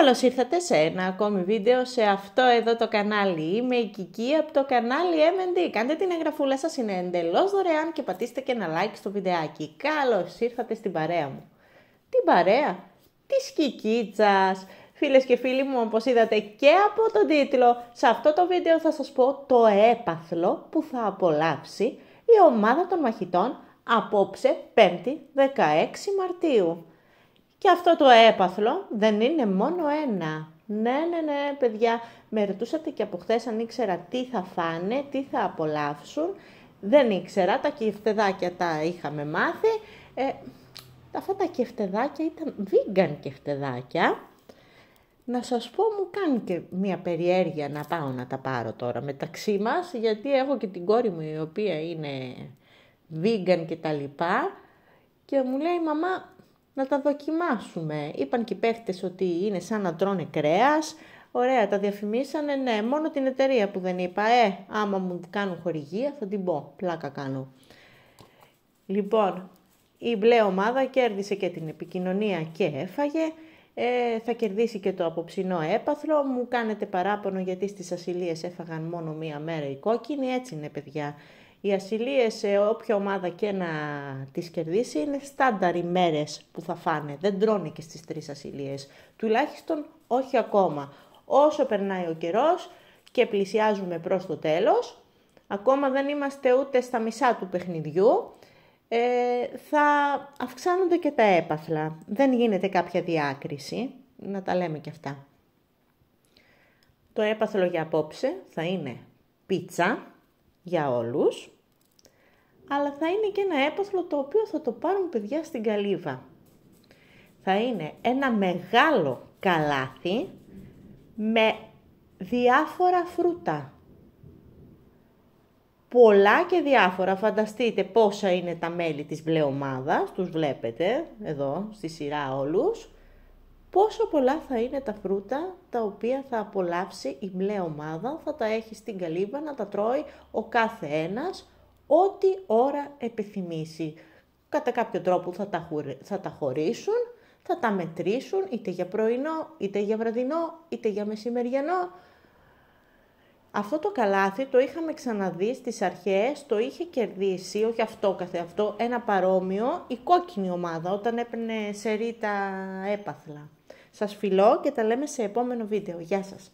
Καλώς ήρθατε σε ένα ακόμη βίντεο σε αυτό εδώ το κανάλι. Είμαι η Κική από το κανάλι M&D. Κάντε την εγγραφούλα σας, είναι εντελώς δωρεάν και πατήστε και ένα like στο βιντεάκι. Καλώς ήρθατε στην παρέα μου. Την παρέα της Κικίτσας. Φίλες και φίλοι μου, όπως είδατε και από τον τίτλο, σε αυτό το βίντεο θα σας πω το έπαθλο που θα απολαύσει η ομάδα των μαχητών απόψε 5η 16 Μαρτίου. Και αυτό το έπαθλο δεν είναι μόνο ένα. Ναι, ναι, ναι, παιδιά, με ρωτούσατε και από χθες αν ήξερα τι θα φάνε, τι θα απολαύσουν. Δεν ήξερα, τα κεφτεδάκια τα είχαμε μάθει. Ε, αυτά τα κεφτεδάκια ήταν vegan κεφτεδάκια. Να σας πω, μου κάνει και μια περιέργεια να πάω να τα πάρω τώρα μεταξύ μας, γιατί έχω και την κόρη μου η οποία είναι vegan και τα λοιπά και μου λέει «Μαμά, να τα δοκιμάσουμε. Είπαν και οι ότι είναι σαν να τρώνε κρέας, ωραία τα διαφημίσανε, ναι, μόνο την εταιρεία που δεν είπα, ε, άμα μου κάνουν χορηγία θα την πω, πλάκα κάνω. Λοιπόν, η μπλε ομάδα κέρδισε και την επικοινωνία και έφαγε, ε, θα κερδίσει και το αποψινό έπαθλο, μου κάνετε παράπονο γιατί στις ασυλίες έφαγαν μόνο μία μέρα οι κόκκινοι, έτσι είναι παιδιά. Οι ασυλίες σε όποια ομάδα και να τις κερδίσει είναι στάνταρ μέρες που θα φάνε. Δεν τρώνε και στις τρεις ασυλίες. Τουλάχιστον όχι ακόμα. Όσο περνάει ο καιρός και πλησιάζουμε προς το τέλος, ακόμα δεν είμαστε ούτε στα μισά του παιχνιδιού, ε, θα αυξάνονται και τα έπαθλα. Δεν γίνεται κάποια διάκριση, να τα λέμε και αυτά. Το έπαθλο για απόψε θα είναι πίτσα, για όλους, αλλά θα είναι και ένα έπαθλο το οποίο θα το πάρουν παιδιά στην καλύβα. Θα είναι ένα μεγάλο καλάθι με διάφορα φρούτα. Πολλά και διάφορα, φανταστείτε πόσα είναι τα μέλη της μπλε τους βλέπετε εδώ στη σειρά όλους πόσο πολλά θα είναι τα φρούτα τα οποία θα απολαύσει η μπλε ομάδα, θα τα έχει στην καλύβα να τα τρώει ο κάθε ένας, ό,τι ώρα επιθυμήσει. Κατά κάποιο τρόπο θα τα, θα τα χωρίσουν, θα τα μετρήσουν είτε για πρωινό, είτε για βραδινό, είτε για μεσημεριανό. Αυτό το καλάθι το είχαμε ξαναδεί στις αρχές, το είχε κερδίσει, όχι αυτό καθε αυτό, ένα παρόμοιο, η κόκκινη ομάδα όταν έπαιρνε σε ρίτα έπαθλα. Σας φιλώ και τα λέμε σε επόμενο βίντεο. Γεια σας!